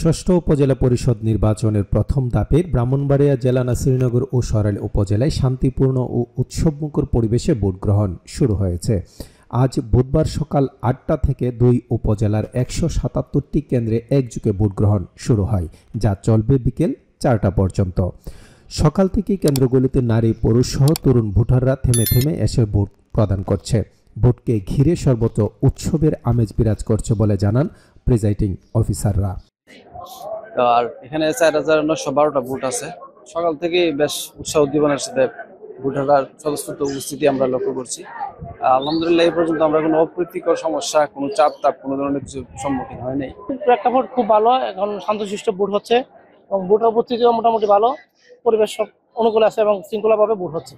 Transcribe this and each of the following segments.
ষষ্ঠ উপজেলা পরিষদ নির্বাচনের প্রথম ধাপের ব্রাহ্মণবাড়িয়া জেলা নাসিরনগর ও সরাইল উপজেলায় শান্তিপূর্ণ ও উৎসবমুখর পরিবেশে ভোট গ্রহণ শুরু হয়েছে আজ বুধবার সকাল আটটা থেকে দুই উপজেলার একশো সাতাত্তরটি কেন্দ্রে একযুগে ভোট গ্রহণ শুরু হয় যা চলবে বিকেল চারটা পর্যন্ত সকাল থেকেই কেন্দ্রগুলিতে নারী পুরুষ সহ তরুণ ভোটাররা থেমে থেমে এসে ভোট প্রদান করছে ভোটকে ঘিরে সর্বত্র উৎসবের আমেজ বিরাজ করছে বলে জানান প্রিজাইডিং অফিসাররা আর এখানে চার হাজার নশো বারোটা বুট আছে সকাল থেকে বেশ উৎসাহ উদ্দীপনার সাথে ভোটাররা স্বতঃস্ফূর্ত উপস্থিতি আমরা লক্ষ্য করছি আলহামদুলিল্লাহ এই পর্যন্ত আমরা কোনো অপ্রীতিকর সমস্যা কোনো চাপ তাপ কোনো ধরনের কিছু সম্মুখীন হয় নাই প্রেক্ষাপট খুব ভালো এখন শান্তশিষ্ট ভোট হচ্ছে এবং ভোটের উপস্থিতিও মোটামুটি ভালো পরিবেশ সব অনুকূল আছে এবং শৃঙ্খলাভাবে ভোট হচ্ছে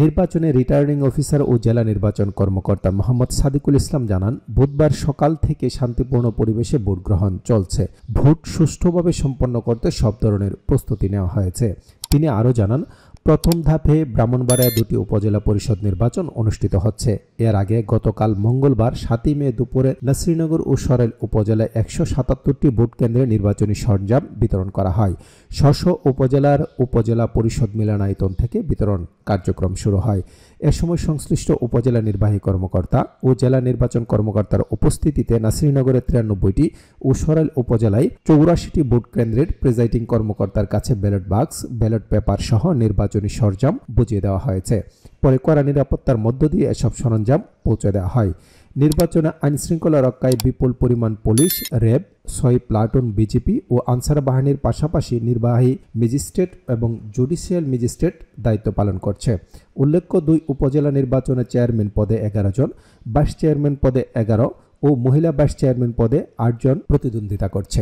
নির্বাচনে রিটার্নিং অফিসার ও জেলা নির্বাচন কর্মকর্তা মোহাম্মদ সাদিকুল ইসলাম জানান বুধবার সকাল থেকে শান্তিপূর্ণ পরিবেশে ভোট গ্রহণ চলছে ভোট সুষ্ঠুভাবে সম্পন্ন করতে সব ধরনের প্রস্তুতি নেওয়া হয়েছে তিনি আরও জানান প্রথম ধাপে ব্রাহ্মণবাড়িয়া দুটি উপজেলা পরিষদ নির্বাচন অনুষ্ঠিত হচ্ছে এর আগে গতকাল মঙ্গলবার সাতই মে দুপুরে নাসিরনগর ও সরেল উপজেলায় একশো সাতাত্তরটি ভোট কেন্দ্রে নির্বাচনী সরঞ্জাম বিতরণ করা হয় শশ উপজেলার উপজেলা পরিষদ মিলনায়তন থেকে বিতরণ কার্যক্রম শুরু হয় এ সময় সংশ্লিষ্ট উপজেলা নির্বাহী কর্মকর্তা ও জেলা নির্বাচন কর্মকর্তার উপস্থিতিতে নাসিরনগরে তিরানব্বইটি ও সরাইল উপজেলায় চৌরাশিটি ভোট কেন্দ্রের প্রেজাইডিং কর্মকর্তার কাছে ব্যালট বাক্স ব্যালট পেপার সহ নির্বাচনী সরঞ্জাম বুঝিয়ে দেওয়া হয়েছে পরে কড়া নিরাপত্তার মধ্য দিয়ে এসব সরঞ্জাম পৌঁছে দেওয়া হয় নির্বাচনে আইনশৃঙ্খলা রক্ষায় বিপুল পরিমাণ পুলিশ র্যাব ছয় প্লাটুন বিজেপি ও আনসার বাহিনীর পাশাপাশি নির্বাহী ম্যাজিস্ট্রেট এবং জুডিশিয়াল ম্যাজিস্ট্রেট দায়িত্ব পালন করছে উল্লেখ্য দুই উপজেলা নির্বাচনে চেয়ারম্যান পদে এগারো জন ভাইস চেয়ারম্যান পদে এগারো ও মহিলা ভাইস চেয়ারম্যান পদে আটজন প্রতিদ্বন্দ্বিতা করছে